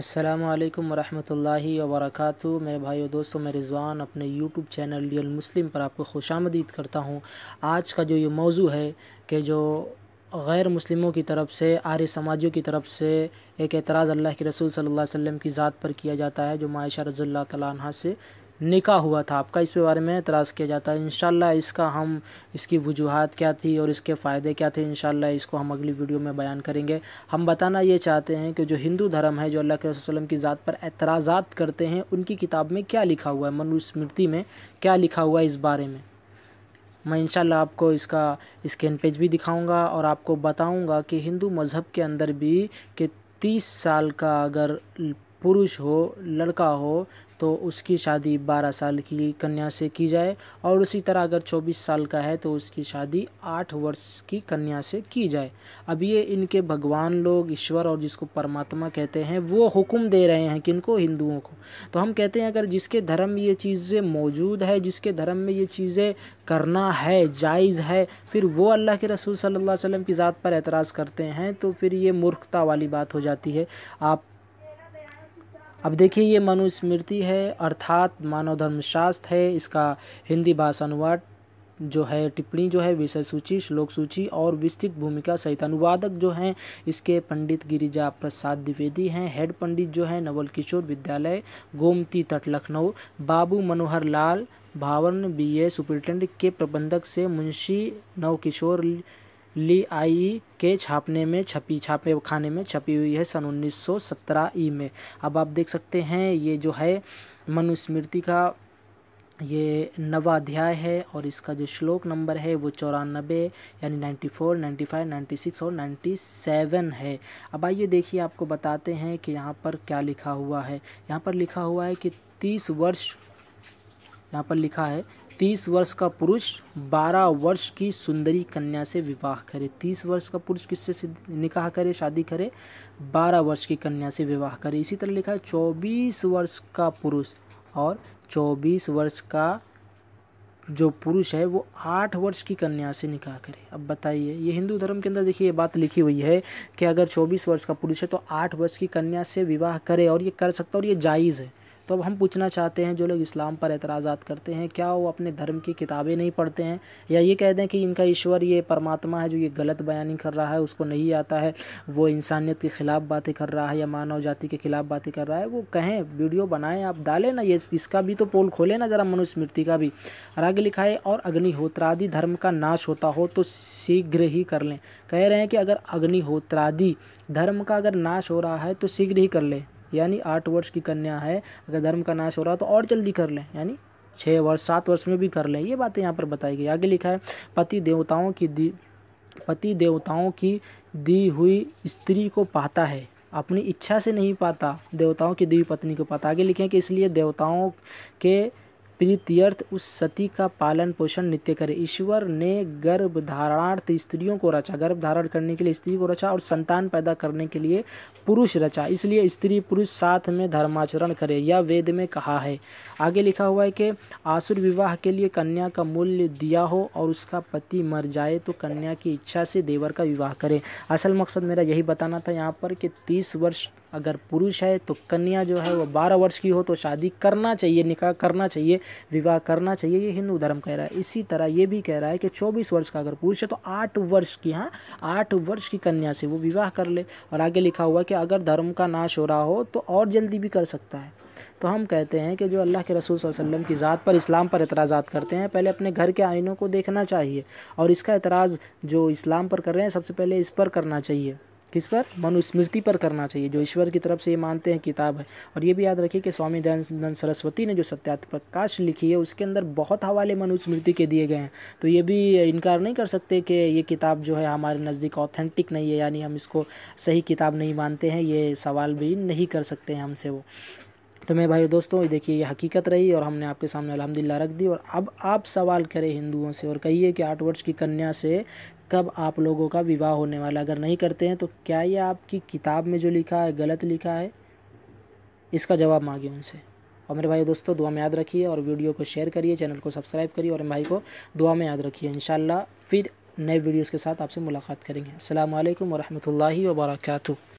असलकम वरहमल वरक मेरे भाई और दोस्तों मैं रिजवान अपने यूट्यूब चैनल रियल मुस्लिम पर आपको खुश आमदीद करता हूँ आज का जो ये मौजू है कि जो गैर मुस्लिमों की तरफ से आर्य समाजों की तरफ से एक एतराज़ अल्लाह के रसूल सल्लल्लाहु अलैहि वसल्लम की ज़ात पर किया जाता है जो मायशा रज़ल्ला तला से निका हुआ था आपका इस बारे में तलाश किया जाता है इनशाला इसका हम इसकी वजूहत क्या थी और इसके फ़ायदे क्या थे इन इसको हम अगली वीडियो में बयान करेंगे हम बताना ये चाहते हैं कि जो हिंदू धर्म है जो अल्लाह के वसलम की ज़ात पर एतराज़ा करते हैं उनकी किताब में क्या लिखा हुआ है मनुस्मृति में क्या लिखा हुआ है इस बारे में मैं इनशाला आपको इसका स्कैन पेज भी दिखाऊँगा और आपको बताऊँगा कि हिंदू मज़हब के अंदर भी कि तीस साल का अगर पुरुष हो लड़का हो तो उसकी शादी बारह साल की कन्या से की जाए और उसी तरह अगर चौबीस साल का है तो उसकी शादी आठ वर्ष की कन्या से की जाए अब ये इनके भगवान लोग ईश्वर और जिसको परमात्मा कहते हैं वो हुक्म दे रहे हैं किनको हिंदुओं को तो हम कहते हैं अगर जिसके धर्म में ये चीज़ें मौजूद है जिसके धर्म में ये चीज़ें करना है जायज़ है फिर वो अल्लाह के रसूल सल्ला वसम की ज़ात पर एतराज़ करते हैं तो फिर ये मूर्खता वाली बात हो जाती है आप अब देखिए ये मनुस्मृति है अर्थात मानव धर्मशास्त्र है इसका हिंदी भाषा अनुवाद जो है टिप्पणी जो है विषय सूची श्लोक सूची और विस्तृत भूमिका सहित अनुवादक जो हैं इसके पंडित गिरिजा प्रसाद द्विवेदी हैं हेड पंडित जो हैं नवल किशोर विद्यालय गोमती तट लखनऊ बाबू मनोहर लाल भावन बी ए के प्रबंधक से मुंशी नवकिशोर ली आई के छापने में छपी छापे खाने में छपी हुई है सन 1917 ई में अब आप देख सकते हैं ये जो है मनुस्मृति का ये नवा अध्याय है और इसका जो श्लोक नंबर है वो चौरानबे यानी ninety four ninety five ninety six और नाइन्टी सेवन है अब आइए देखिए आपको बताते हैं कि यहाँ पर क्या लिखा हुआ है यहाँ पर लिखा हुआ है कि तीस वर्ष यहाँ पर लिखा है तीस वर्ष का पुरुष बारह वर्ष की सुंदरी कन्या से विवाह करे तीस वर्ष का पुरुष किससे निकाह करे शादी करे बारह वर्ष की कन्या से विवाह करे इसी तरह लिखा है चौबीस वर्ष का पुरुष और चौबीस वर्ष का जो पुरुष है वो आठ वर्ष की कन्या से निकाह करे अब बताइए ये हिंदू धर्म के अंदर देखिए ये बात लिखी हुई है कि अगर चौबीस वर्ष का पुरुष है तो आठ वर्ष की कन्या से विवाह करे और ये कर सकता है और ये जायज़ है तो अब हम पूछना चाहते हैं जो लोग इस्लाम पर एतराज़ात करते हैं क्या वो अपने धर्म की किताबें नहीं पढ़ते हैं या ये कह दें कि इनका ईश्वर ये परमात्मा है जो ये गलत बयानी कर रहा है उसको नहीं आता है वो इंसानियत के ख़िलाफ़ बातें कर रहा है या मानव जाति के ख़िलाफ़ बातें कर रहा है वो कहें वीडियो बनाएँ आप डालें ना ये इसका भी तो पोल खोलें ना ज़रा मनुस्मृति का भी राग लिखाए और अग्निहोत्रादि धर्म का नाश होता हो तो शीघ्र ही कर लें कह रहे हैं कि अगर अग्निहोत्रादि धर्म का अगर नाश हो रहा है तो शीघ्र ही कर लें यानी आठ वर्ष की कन्या है अगर धर्म का नाश हो रहा है तो और जल्दी कर लें यानी छः वर्ष सात वर्ष में भी कर लें ये बातें यहाँ पर बताई गई आगे लिखा है पति देवताओं की दी पति देवताओं की दी हुई स्त्री को पाता है अपनी इच्छा से नहीं पाता देवताओं की देवी पत्नी को पाता आगे लिखें कि इसलिए देवताओं के प्रीत्यर्थ उस सती का पालन पोषण नित्य करे ईश्वर ने गर्भ धारणार्थ स्त्रियों को रचा गर्भ धारण करने के लिए स्त्री को रचा और संतान पैदा करने के लिए पुरुष रचा इसलिए स्त्री पुरुष साथ में धर्माचरण करे यह वेद में कहा है आगे लिखा हुआ है कि आसुर विवाह के लिए कन्या का मूल्य दिया हो और उसका पति मर जाए तो कन्या की इच्छा से देवर का विवाह करें असल मकसद मेरा यही बताना था यहाँ पर कि तीस वर्ष अगर पुरुष है तो कन्या जो है वो बारह वर्ष की हो तो शादी करना चाहिए निकाह करना चाहिए विवाह करना चाहिए ये हिंदू धर्म कह रहा है इसी तरह ये भी कह रहा है कि चौबीस वर्ष का अगर पुरुष है तो आठ वर्ष की हाँ आठ वर्ष की कन्या से वो विवाह कर ले और आगे लिखा हुआ कि अगर धर्म का नाश हो रहा हो तो और जल्दी भी कर सकता है तो हम कहते हैं कि जो अल्लाह के रसूल वसल्लम की ज़ात पर इस्लाम पर एतराज़ात करते हैं पहले अपने घर के आइनों को देखना चाहिए और इसका एतराज़ जो इस्लाम पर कर रहे हैं सबसे पहले इस पर करना चाहिए किस पर मनुस्मृति पर करना चाहिए जो ईश्वर की तरफ से ये मानते हैं किताब है और ये भी याद रखिए कि स्वामी दयानंद सरस्वती ने जो सत्या प्रकाश लिखी है उसके अंदर बहुत हवाले मनुस्मृति के दिए गए हैं तो ये भी इनकार नहीं कर सकते कि ये किताब जो है हमारे नज़दीक ऑथेंटिक नहीं है यानी हम इसको सही किताब नहीं मानते हैं ये सवाल भी नहीं कर सकते हैं हमसे वो तो मैं भाई दोस्तों देखिए ये हकीकत रही और हमने आपके सामने अलहमदिल्ला रख दी और अब आप सवाल करें हिंदुओं से और कहिए कि आठ वर्ष की कन्या से कब आप लोगों का विवाह होने वाला अगर नहीं करते हैं तो क्या ये आपकी किताब में जो लिखा है गलत लिखा है इसका जवाब मांगे उनसे और मेरे भाई दोस्तों दुआ में याद रखिए और वीडियो को शेयर करिए चैनल को सब्सक्राइब करिए और भाई को दुआ में याद रखिए इन फिर नए वीडियोज़ के साथ आपसे मुलाकात करेंगे अल्लाम वरहमल वर्का